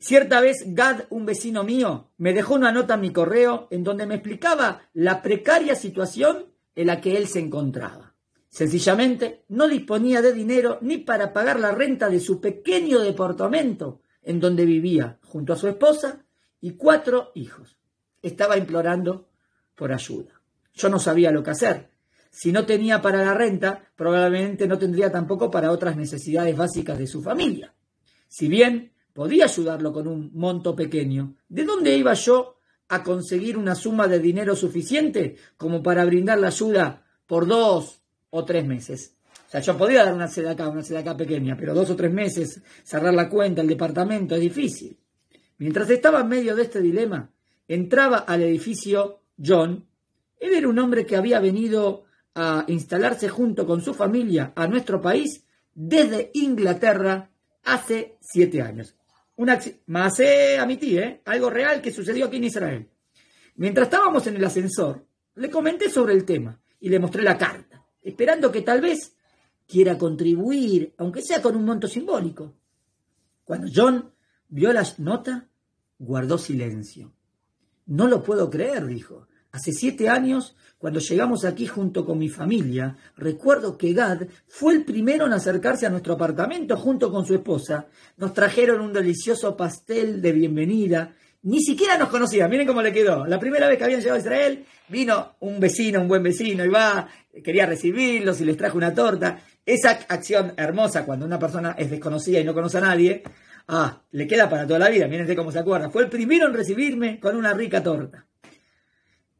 Cierta vez Gad, un vecino mío, me dejó una nota en mi correo en donde me explicaba la precaria situación en la que él se encontraba. Sencillamente, no disponía de dinero ni para pagar la renta de su pequeño departamento en donde vivía junto a su esposa y cuatro hijos. Estaba implorando por ayuda. Yo no sabía lo que hacer. Si no tenía para la renta, probablemente no tendría tampoco para otras necesidades básicas de su familia. Si bien Podía ayudarlo con un monto pequeño. ¿De dónde iba yo a conseguir una suma de dinero suficiente como para brindar la ayuda por dos o tres meses? O sea, yo podía dar una acá, una acá pequeña, pero dos o tres meses, cerrar la cuenta, el departamento, es difícil. Mientras estaba en medio de este dilema, entraba al edificio John. Él era un hombre que había venido a instalarse junto con su familia a nuestro país desde Inglaterra hace siete años una a mi tía algo real que sucedió aquí en Israel. Mientras estábamos en el ascensor, le comenté sobre el tema y le mostré la carta, esperando que tal vez quiera contribuir, aunque sea con un monto simbólico. Cuando John vio la nota, guardó silencio. No lo puedo creer, dijo. Hace siete años, cuando llegamos aquí junto con mi familia, recuerdo que Gad fue el primero en acercarse a nuestro apartamento junto con su esposa. Nos trajeron un delicioso pastel de bienvenida. Ni siquiera nos conocía, miren cómo le quedó. La primera vez que habían llegado a Israel, vino un vecino, un buen vecino, y va, quería recibirlos y les trajo una torta. Esa acción hermosa cuando una persona es desconocida y no conoce a nadie, ah, le queda para toda la vida, miren cómo se acuerda. Fue el primero en recibirme con una rica torta.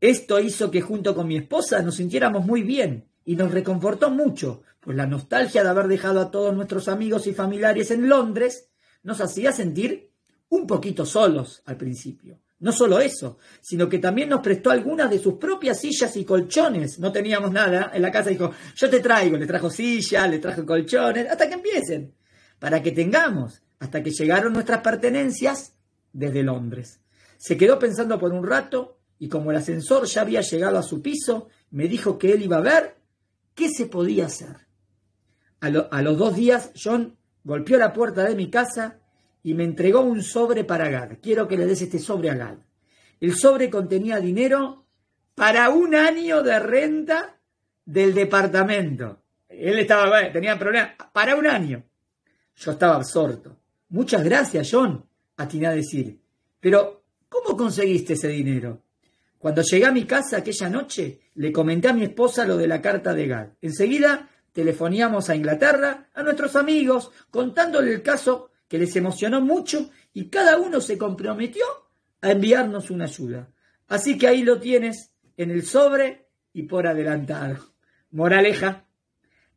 Esto hizo que junto con mi esposa nos sintiéramos muy bien y nos reconfortó mucho, pues la nostalgia de haber dejado a todos nuestros amigos y familiares en Londres nos hacía sentir un poquito solos al principio. No solo eso, sino que también nos prestó algunas de sus propias sillas y colchones. No teníamos nada en la casa, dijo, yo te traigo, le trajo sillas, le trajo colchones, hasta que empiecen, para que tengamos, hasta que llegaron nuestras pertenencias desde Londres. Se quedó pensando por un rato y como el ascensor ya había llegado a su piso, me dijo que él iba a ver qué se podía hacer. A, los dos días, John golpeó la puerta de mi casa y me entregó un sobre para Gad. Quiero que le des este sobre a Gad. El sobre contenía dinero para un año de renta del departamento. Él estaba, tenía problemas, para un año. Yo estaba absorto. Muchas gracias, John, atiné a decir. Pero, ¿cómo conseguiste ese dinero? Cuando llegué a mi casa aquella noche, le comenté a mi esposa lo de la carta de Gad. Enseguida telefoníamos a Inglaterra, a nuestros amigos, contándole el caso que les emocionó mucho y cada uno se comprometió a enviarnos una ayuda. Así que ahí lo tienes en el sobre y por adelantado. Moraleja,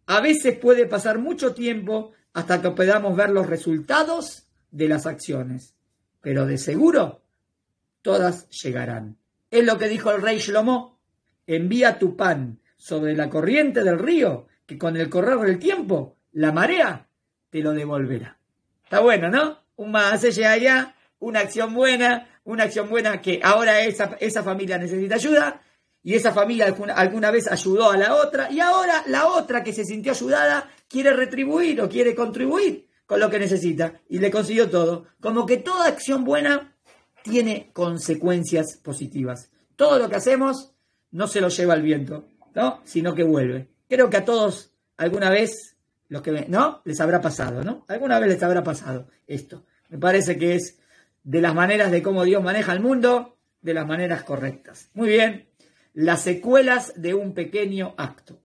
a veces puede pasar mucho tiempo hasta que podamos ver los resultados de las acciones, pero de seguro todas llegarán. Es lo que dijo el rey Shlomo. Envía tu pan sobre la corriente del río, que con el correr del tiempo, la marea te lo devolverá. Está bueno, ¿no? Un más allá, una acción buena, una acción buena que ahora esa, esa familia necesita ayuda y esa familia alguna, vez ayudó a la otra y ahora la otra que se sintió ayudada quiere retribuir o quiere contribuir con lo que necesita y le consiguió todo. Como que toda acción buena tiene consecuencias positivas. Todo lo que hacemos no se lo lleva el viento, ¿no? Sino que vuelve. Creo que a todos alguna vez, lo que, ¿no? Les habrá pasado, ¿no? Alguna vez les habrá pasado esto. Me parece que es de las maneras de cómo Dios maneja el mundo, de las maneras correctas. Muy bien. Las secuelas de un pequeño acto.